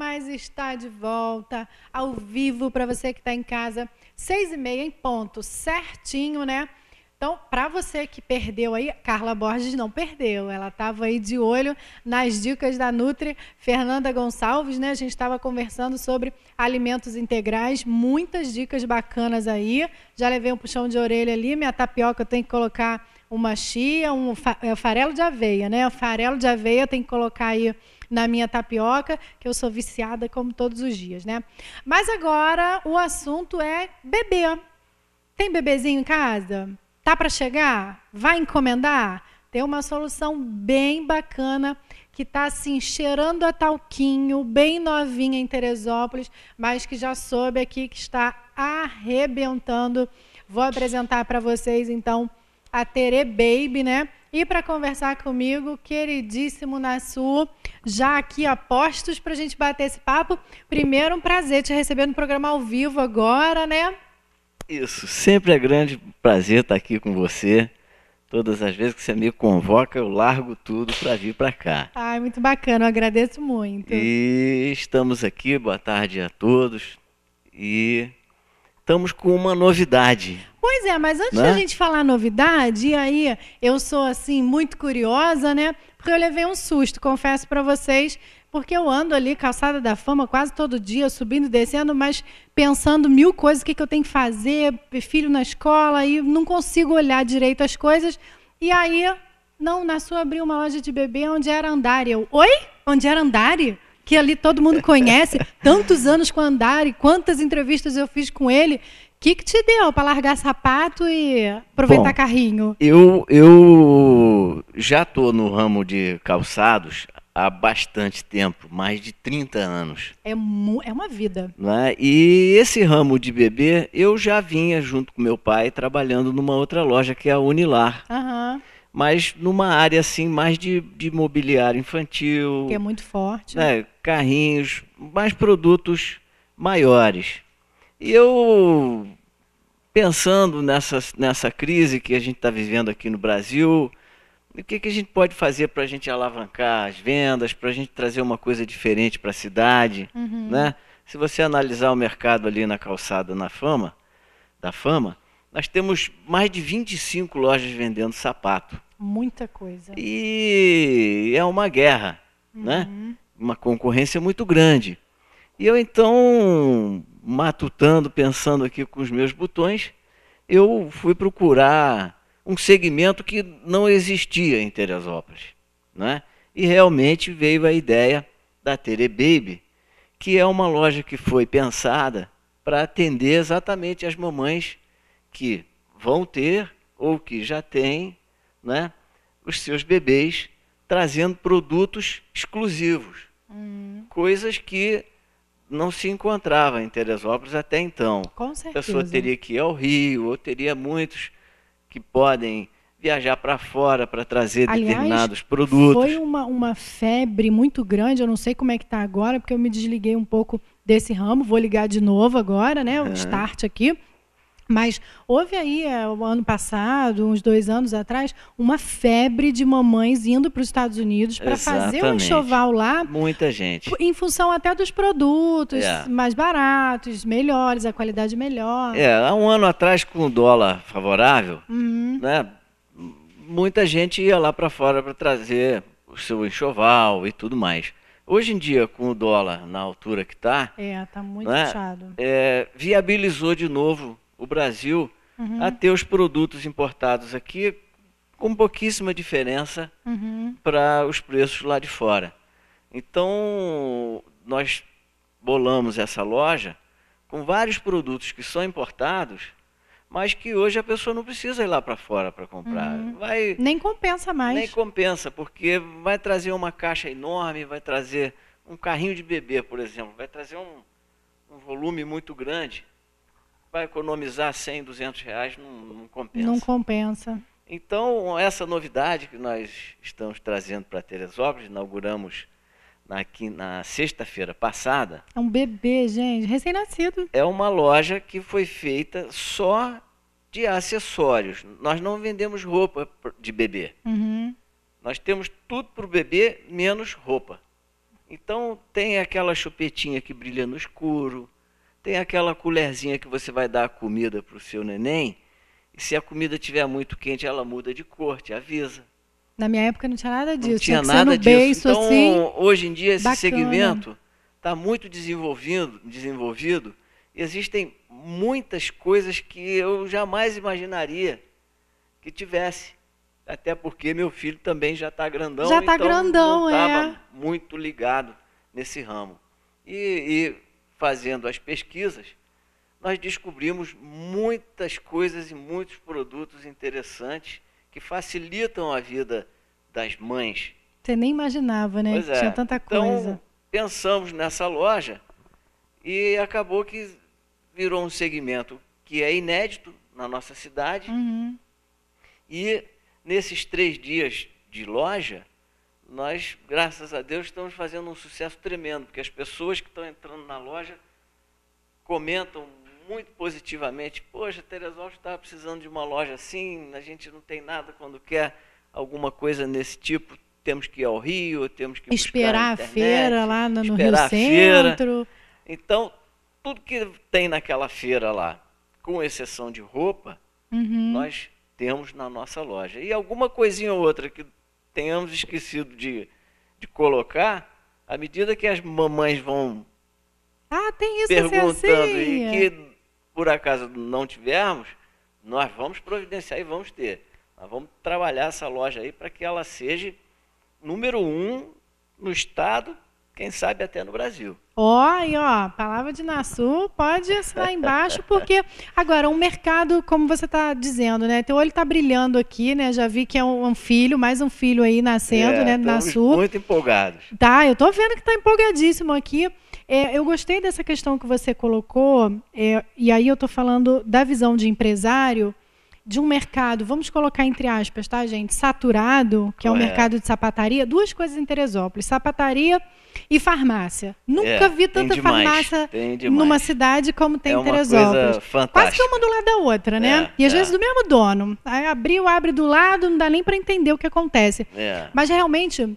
mas está de volta ao vivo para você que está em casa. Seis e meia em ponto, certinho, né? Então, para você que perdeu aí, Carla Borges não perdeu. Ela estava aí de olho nas dicas da Nutri Fernanda Gonçalves, né? A gente estava conversando sobre alimentos integrais, muitas dicas bacanas aí. Já levei um puxão de orelha ali, minha tapioca eu tenho que colocar uma chia, um é, farelo de aveia, né? O farelo de aveia tem que colocar aí na minha tapioca, que eu sou viciada como todos os dias, né? Mas agora o assunto é bebê. Tem bebezinho em casa? Tá para chegar? Vai encomendar? Tem uma solução bem bacana que está assim cheirando a talquinho, bem novinha em Teresópolis, mas que já soube aqui que está arrebentando. Vou apresentar para vocês então a Tere Baby, né? E para conversar comigo, queridíssimo Nassu, já aqui apostos para a gente bater esse papo. Primeiro, um prazer te receber no programa ao vivo agora, né? Isso, sempre é grande prazer estar aqui com você. Todas as vezes que você me convoca, eu largo tudo para vir para cá. Ai, muito bacana, eu agradeço muito. E estamos aqui, boa tarde a todos. E estamos com uma novidade. Pois é, mas antes né? da gente falar novidade, e aí eu sou assim muito curiosa, né? Porque eu levei um susto, confesso para vocês, porque eu ando ali calçada da fama quase todo dia, subindo e descendo, mas pensando mil coisas, o que, que eu tenho que fazer, filho na escola, e não consigo olhar direito as coisas. E aí, não, na sua abriu uma loja de bebê onde era andare. Eu, oi? Onde era andare? que ali todo mundo conhece, tantos anos com o Andari, quantas entrevistas eu fiz com ele. O que, que te deu para largar sapato e aproveitar Bom, carrinho? Eu, eu já estou no ramo de calçados há bastante tempo, mais de 30 anos. É, é uma vida. Né? E esse ramo de bebê, eu já vinha junto com meu pai trabalhando numa outra loja que é a Unilar. Aham. Uhum mas numa área assim mais de, de mobiliário infantil. Que é muito forte. Né? Né? Carrinhos, mais produtos maiores. E eu, pensando nessa, nessa crise que a gente está vivendo aqui no Brasil, o que, que a gente pode fazer para a gente alavancar as vendas, para a gente trazer uma coisa diferente para a cidade? Uhum. Né? Se você analisar o mercado ali na calçada na fama, da fama, nós temos mais de 25 lojas vendendo sapato. Muita coisa. E é uma guerra, né? uhum. né? Uma concorrência muito grande. E eu então, matutando, pensando aqui com os meus botões, eu fui procurar um segmento que não existia em Teresópolis, né? E realmente veio a ideia da Tere Baby, que é uma loja que foi pensada para atender exatamente as mamães que vão ter ou que já têm né, os seus bebês trazendo produtos exclusivos, hum. coisas que não se encontrava em Teresópolis até então. Com certeza. A pessoa teria que ir ao Rio, ou teria muitos que podem viajar para fora para trazer Aliás, determinados produtos. Foi uma, uma febre muito grande, eu não sei como é que está agora, porque eu me desliguei um pouco desse ramo, vou ligar de novo agora, né? O start aqui. Mas houve aí, é, o ano passado, uns dois anos atrás, uma febre de mamães indo para os Estados Unidos para fazer um enxoval lá. Muita gente. Em função até dos produtos é. mais baratos, melhores, a qualidade melhor. É, há um ano atrás, com o dólar favorável, uhum. né, muita gente ia lá para fora para trazer o seu enxoval e tudo mais. Hoje em dia, com o dólar na altura que está. É, está muito né, É, viabilizou de novo o Brasil uhum. a ter os produtos importados aqui com pouquíssima diferença uhum. para os preços lá de fora. Então, nós bolamos essa loja com vários produtos que são importados, mas que hoje a pessoa não precisa ir lá para fora para comprar. Uhum. Vai, nem compensa mais. Nem compensa, porque vai trazer uma caixa enorme, vai trazer um carrinho de bebê, por exemplo, vai trazer um, um volume muito grande vai economizar 100, 200 reais, não, não compensa. Não compensa. Então, essa novidade que nós estamos trazendo para Teresópolis, inauguramos na, na sexta-feira passada. É um bebê, gente, recém-nascido. É uma loja que foi feita só de acessórios. Nós não vendemos roupa de bebê. Uhum. Nós temos tudo para o bebê, menos roupa. Então, tem aquela chupetinha que brilha no escuro, tem aquela colherzinha que você vai dar a comida para o seu neném, e se a comida tiver muito quente, ela muda de cor, te avisa. Na minha época não tinha nada disso. Não tinha, tinha nada disso. Beijo, então, assim, hoje em dia, esse bacana. segmento está muito desenvolvido, desenvolvido. Existem muitas coisas que eu jamais imaginaria que tivesse. Até porque meu filho também já está grandão. Já está então grandão, não é. muito ligado nesse ramo. e, e fazendo as pesquisas, nós descobrimos muitas coisas e muitos produtos interessantes que facilitam a vida das mães. Você nem imaginava, né? Pois é. Tinha tanta então, Pensamos nessa loja e acabou que virou um segmento que é inédito na nossa cidade. Uhum. E nesses três dias de loja, nós, graças a Deus, estamos fazendo um sucesso tremendo, porque as pessoas que estão entrando na loja comentam muito positivamente: Poxa, Teresópolis estava precisando de uma loja assim, a gente não tem nada quando quer alguma coisa nesse tipo. Temos que ir ao Rio, temos que esperar a, internet, a feira lá no, no Rio Centro. Então, tudo que tem naquela feira lá, com exceção de roupa, uhum. nós temos na nossa loja. E alguma coisinha ou outra que tenhamos esquecido de, de colocar, à medida que as mamães vão ah, tem isso é perguntando assim. e que por acaso não tivermos, nós vamos providenciar e vamos ter. Nós vamos trabalhar essa loja aí para que ela seja número um no estado quem sabe até no Brasil. Ó, oh, e ó, palavra de Nassu, pode assinar embaixo, porque agora o um mercado, como você está dizendo, né? Teu olho está brilhando aqui, né? Já vi que é um, um filho, mais um filho aí nascendo, é, né, Nassu. Muito empolgados. Tá, eu tô vendo que tá empolgadíssimo aqui. É, eu gostei dessa questão que você colocou, é, e aí eu tô falando da visão de empresário de um mercado, vamos colocar entre aspas, tá, gente? Saturado, que é o é. mercado de sapataria, duas coisas em Teresópolis: sapataria e farmácia. Nunca é, vi tanta demais, farmácia numa cidade como tem é em Teresópolis. Quase que uma do lado da outra, né? É, e às é. vezes do mesmo dono. Aí abriu, abre do lado, não dá nem para entender o que acontece. É. Mas realmente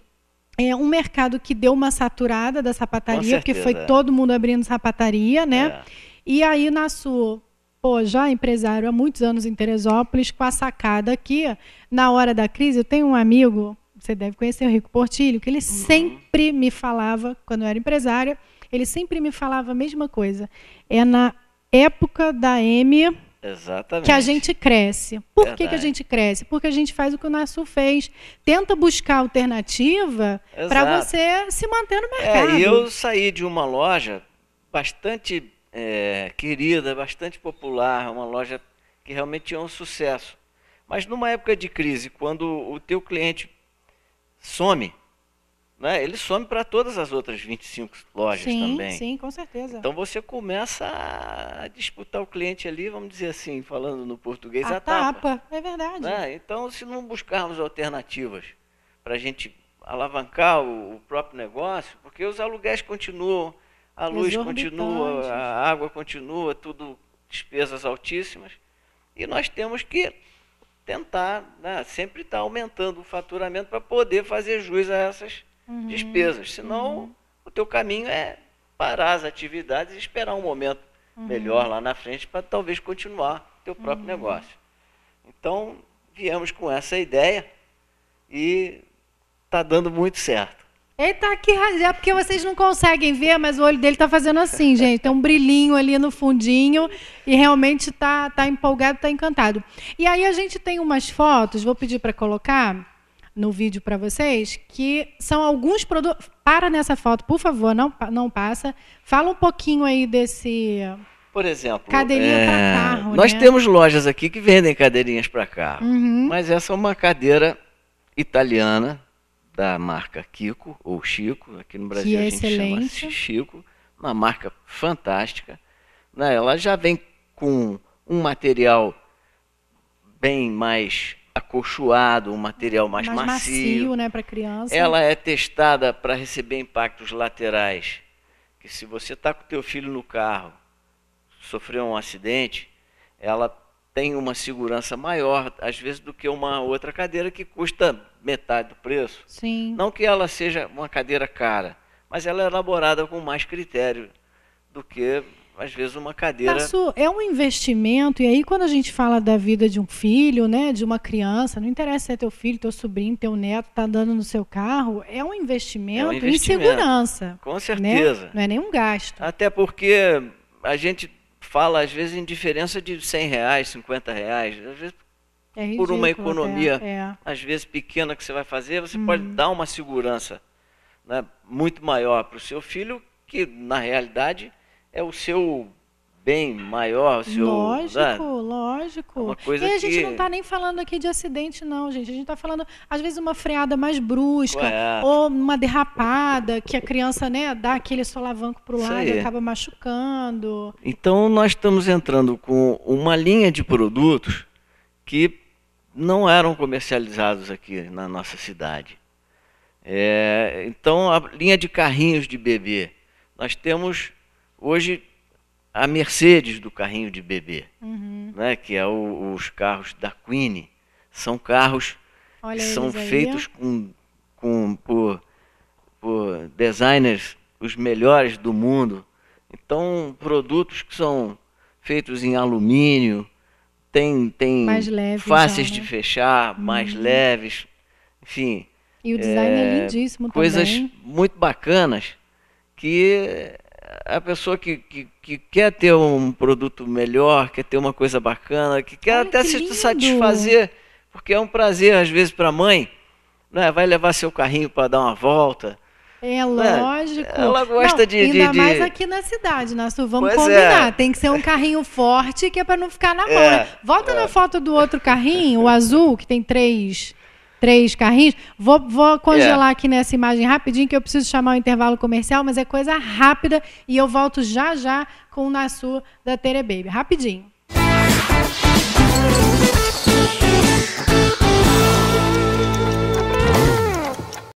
é um mercado que deu uma saturada da sapataria, porque foi todo mundo abrindo sapataria, né? É. E aí na sua pô, já empresário há muitos anos em Teresópolis, com a sacada aqui, na hora da crise, eu tenho um amigo, você deve conhecer o Rico Portilho, que ele uhum. sempre me falava, quando eu era empresária, ele sempre me falava a mesma coisa. É na época da M Exatamente. que a gente cresce. Por que, que a gente cresce? Porque a gente faz o que o Nassul fez. Tenta buscar alternativa para você se manter no é, mercado. É, eu saí de uma loja bastante é, querida, bastante popular, uma loja que realmente tinha é um sucesso. Mas numa época de crise, quando o teu cliente some, né, ele some para todas as outras 25 lojas sim, também. Sim, com certeza. Então você começa a disputar o cliente ali, vamos dizer assim, falando no português, a, a tapa. tapa. É verdade. Né? Então, se não buscarmos alternativas para a gente alavancar o, o próprio negócio, porque os aluguéis continuam, a luz é continua, a água continua, tudo despesas altíssimas. E nós temos que tentar, né, sempre estar tá aumentando o faturamento para poder fazer jus a essas uhum, despesas. Senão, uhum. o teu caminho é parar as atividades e esperar um momento uhum. melhor lá na frente para talvez continuar teu próprio uhum. negócio. Então, viemos com essa ideia e está dando muito certo. Ele está aqui, é porque vocês não conseguem ver, mas o olho dele está fazendo assim, gente. Tem um brilhinho ali no fundinho e realmente está tá empolgado, está encantado. E aí a gente tem umas fotos, vou pedir para colocar no vídeo para vocês, que são alguns produtos. Para nessa foto, por favor, não, não passa. Fala um pouquinho aí desse. Por exemplo, cadeirinha é... para carro. Nós né? temos lojas aqui que vendem cadeirinhas para carro, uhum. mas essa é uma cadeira italiana da marca Kiko, ou Chico, aqui no Brasil que a gente excelente. chama Chico, uma marca fantástica. Né? Ela já vem com um material bem mais acolchoado, um material mais, mais macio. macio né, para criança. Ela é testada para receber impactos laterais. Que se você está com teu filho no carro, sofreu um acidente, ela tem uma segurança maior, às vezes, do que uma outra cadeira que custa metade do preço. Sim. Não que ela seja uma cadeira cara, mas ela é elaborada com mais critério do que, às vezes, uma cadeira. Isso é um investimento, e aí quando a gente fala da vida de um filho, né, de uma criança, não interessa se é teu filho, teu sobrinho, teu neto, tá andando no seu carro, é um investimento, é um investimento. em segurança. Com né? certeza. Né? Não é nenhum gasto. Até porque a gente fala, às vezes, em diferença de 100 reais, 50 reais, às vezes é ridículo, por uma economia, é, é. às vezes pequena, que você vai fazer, você uhum. pode dar uma segurança né, muito maior para o seu filho, que na realidade é o seu bem maior, Lógico, lógico. É uma coisa e a que... gente não está nem falando aqui de acidente, não, gente. A gente está falando, às vezes, uma freada mais brusca, ou uma derrapada, que a criança né, dá aquele solavanco para o lado e acaba machucando. Então, nós estamos entrando com uma linha de produtos que não eram comercializados aqui na nossa cidade. É, então, a linha de carrinhos de bebê. Nós temos hoje a Mercedes do carrinho de bebê, uhum. né, que é o, os carros da Queen. São carros Olha que são aí. feitos com, com, por, por designers os melhores do mundo. Então, produtos que são feitos em alumínio, tem, tem leve, fáceis então, né? de fechar, uhum. mais leves, enfim. E o design é, é lindíssimo coisas também. Coisas muito bacanas que a pessoa que, que, que, quer ter um produto melhor, quer ter uma coisa bacana, que quer Olha até que se lindo. satisfazer, porque é um prazer, às vezes, para a mãe, né? vai levar seu carrinho para dar uma volta. É né, lógico. ela gosta não, de, ainda de. Ainda mais aqui na cidade, Nassu. Vamos pois é. combinar. É. Tem que ser um carrinho forte que é para não ficar na mão. É, né? Volta é. na foto do outro carrinho, o azul, que tem três três carrinhos. Vou, vou congelar é. aqui nessa imagem rapidinho, que eu preciso chamar o intervalo comercial, mas é coisa rápida e eu volto já já com o Nassu da Tere Baby. Rapidinho.